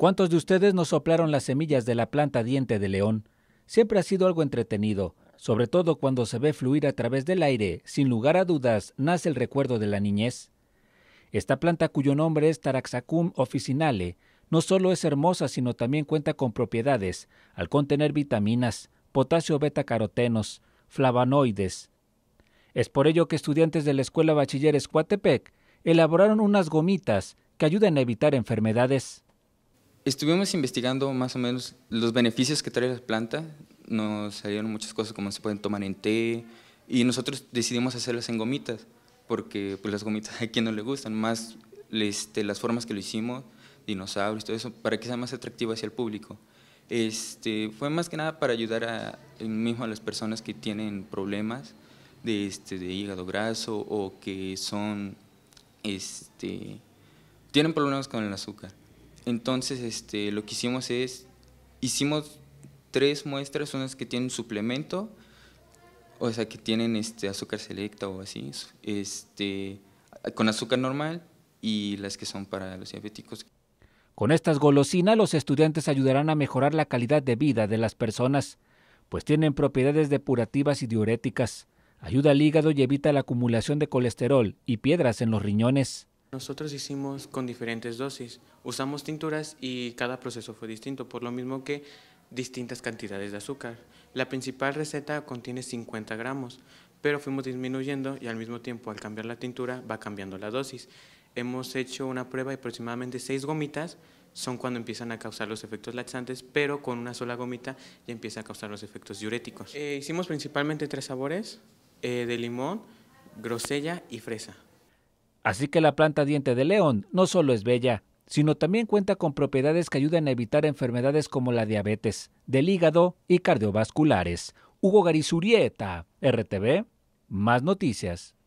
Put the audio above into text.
¿Cuántos de ustedes nos soplaron las semillas de la planta diente de león? Siempre ha sido algo entretenido, sobre todo cuando se ve fluir a través del aire, sin lugar a dudas, nace el recuerdo de la niñez. Esta planta cuyo nombre es Taraxacum officinale no solo es hermosa, sino también cuenta con propiedades, al contener vitaminas, potasio beta carotenos, flavonoides. Es por ello que estudiantes de la Escuela Bachilleres Coatepec elaboraron unas gomitas que ayudan a evitar enfermedades. Estuvimos investigando más o menos los beneficios que trae la planta. Nos salieron muchas cosas como se pueden tomar en té y nosotros decidimos hacerlas en gomitas porque pues, las gomitas a quien no le gustan, más este, las formas que lo hicimos, dinosaurios, todo eso, para que sea más atractivo hacia el público. Este, fue más que nada para ayudar a, mismo a las personas que tienen problemas de, este, hígado graso o que son, este, tienen problemas con el azúcar. Entonces, este, lo que hicimos es, hicimos tres muestras, unas que tienen suplemento, o sea, que tienen este, azúcar selecta o así, este, con azúcar normal y las que son para los diabéticos. Con estas golosinas los estudiantes ayudarán a mejorar la calidad de vida de las personas, pues tienen propiedades depurativas y diuréticas, ayuda al hígado y evita la acumulación de colesterol y piedras en los riñones. Nosotros hicimos con diferentes dosis, usamos tinturas y cada proceso fue distinto, por lo mismo que distintas cantidades de azúcar. La principal receta contiene 50 gramos, pero fuimos disminuyendo y al mismo tiempo al cambiar la tintura va cambiando la dosis. Hemos hecho una prueba y aproximadamente 6 gomitas, son cuando empiezan a causar los efectos laxantes, pero con una sola gomita ya empieza a causar los efectos diuréticos. Eh, hicimos principalmente tres sabores, eh, de limón, grosella y fresa. Así que la planta diente de león no solo es bella, sino también cuenta con propiedades que ayudan a evitar enfermedades como la diabetes, del hígado y cardiovasculares. Hugo Garizurieta, RTV, más noticias.